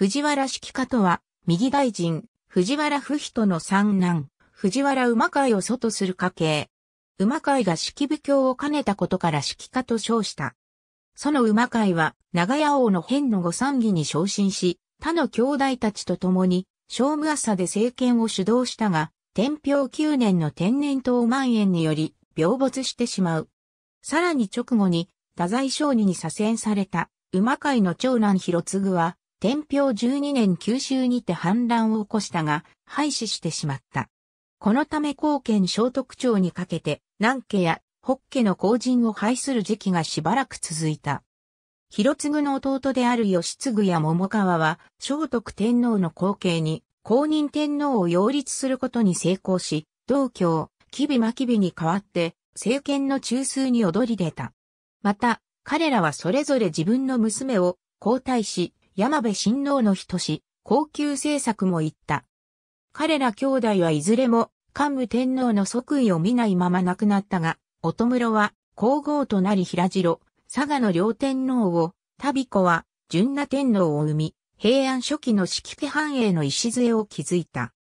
藤原式家とは、右大臣、藤原不人の三男、藤原馬会を祖とする家系。馬会が式部教を兼ねたことから式家と称した。その馬会は、長屋王の変の御三義に昇進し、他の兄弟たちと共に、正務朝で政権を主導したが、天平九年の天然痘蔓延により、病没してしまう。さらに直後に、太宰商人に左遷された、馬会の長男広継は、天平12年九州にて反乱を起こしたが、廃止してしまった。このため貢献聖徳朝にかけて、南家や北家の後人を廃する時期がしばらく続いた。広次の弟である義継や桃川は、聖徳天皇の後継に、公認天皇を擁立することに成功し、同教、吉備真備に代わって、政権の中枢に躍り出た。また、彼らはそれぞれ自分の娘を皇太子、山部親王の人し、高級政策も言った。彼ら兄弟はいずれも、桓武天皇の即位を見ないまま亡くなったが、乙室は、皇后となり平城、佐賀の両天皇を、旅子は、純奈天皇を生み、平安初期の四季家繁栄の礎を築いた。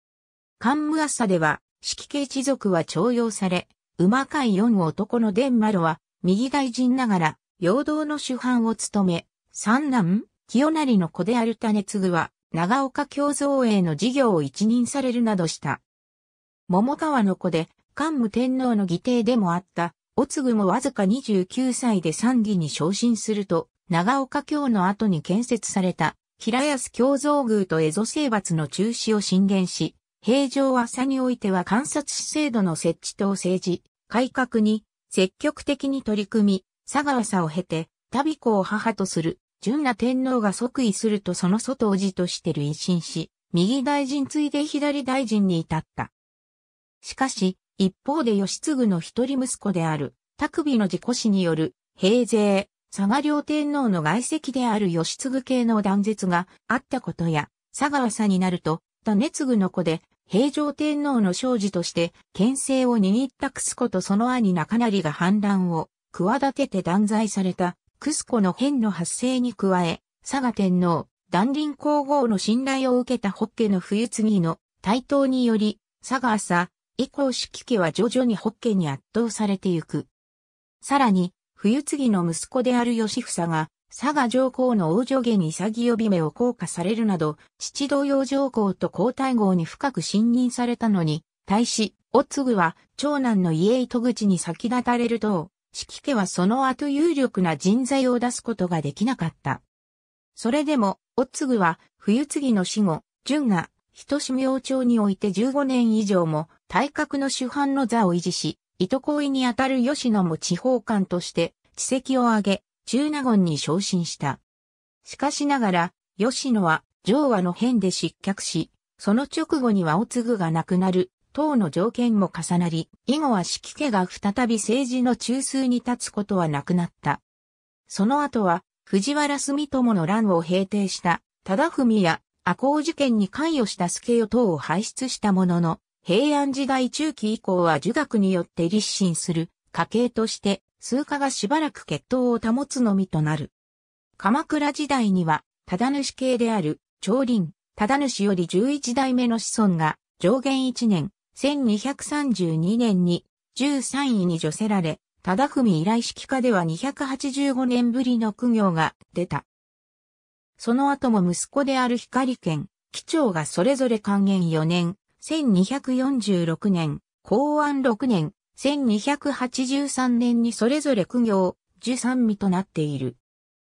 桓武朝では、四季家一族は徴用され、馬界四男の伝丸は、右大臣ながら、陽道の主犯を務め、三男清成の子である種継は、長岡京造営の事業を一任されるなどした。桃川の子で、桓武天皇の義弟でもあった、お継ぐもわずか29歳で参議に昇進すると、長岡京の後に建設された、平安京造宮と江戸征伐の中止を進言し、平城朝においては観察施制度の設置と政治、改革に積極的に取り組み、佐川さを経て、旅子を母とする純那天皇が即位するとその外おじとして累進し、右大臣次いで左大臣に至った。しかし、一方で義継の一人息子である、卓美の自己死による、平勢、佐賀両天皇の外籍である義継系の断絶があったことや、佐川佐になると、種継の子で、平城天皇の少事として、県政を握った楠子とその兄中成が反乱を、企てて断罪されたクスコの変の発生に加え、佐賀天皇、断林皇后の信頼を受けたホッケの冬次の台頭により、佐賀朝、以降式家は徐々にホッケに圧倒されてゆく。さらに、冬次の息子である吉房が、佐賀上皇の王女下に潔び目を降下されるなど、父同様上皇と皇太后に深く信任されたのに、対し、おつぐは、長男の家糸口に先立たれると、式家はその後有力な人材を出すことができなかった。それでも、おつぐは、冬次の死後、淳が、人志明朝において15年以上も、体格の主犯の座を維持し、糸恋にあたる吉野も地方官として、地籍を挙げ、中納言に昇進した。しかしながら、吉野は、上和の変で失脚し、その直後にはおつぐが亡くなる、等の条件も重なり、以後は式家が再び政治の中枢に立つことはなくなった。その後は、藤原住友の乱を平定した忠文や赤穂事件に関与した助与等を輩出したものの、平安時代中期以降は儒学によって立身する家系として、数家がしばらく血統を保つのみとなる。鎌倉時代には、忠主系である、長林、忠主より11代目の子孫が、上限1年、1232年に13位に除せられ、忠文依頼式下では285年ぶりの苦行が出た。その後も息子である光県、機長がそれぞれ還元4年、1246年、公安6年、1283年にそれぞれ苦行、十三味となっている。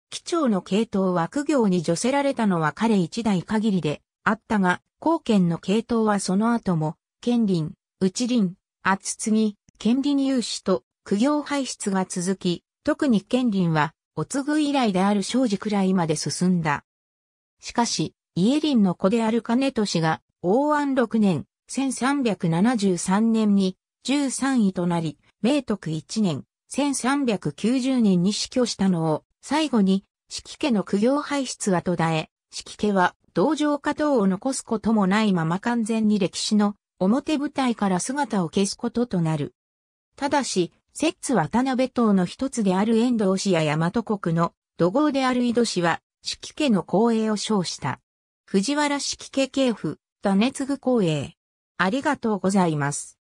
機長の系統は苦行に除せられたのは彼一代限りであったが、後見の系統はその後も県林、内林、厚継、県林有志と苦行排出が続き、特に県林は、お継ぐ以来である正治くらいまで進んだ。しかし、家林の子である金俊が、王安六年、1373年に13位となり、明徳1年、1390年に死去したのを、最後に、四季家の苦行排出は途絶え、四季家は、同情家等を残すこともないまま完全に歴史の表舞台から姿を消すこととなる。ただし、摂津渡辺党の一つである遠藤氏や大和国の土豪である井戸氏は、式家の光栄を称した。藤原式家系譜、種継ぐ光栄。ありがとうございます。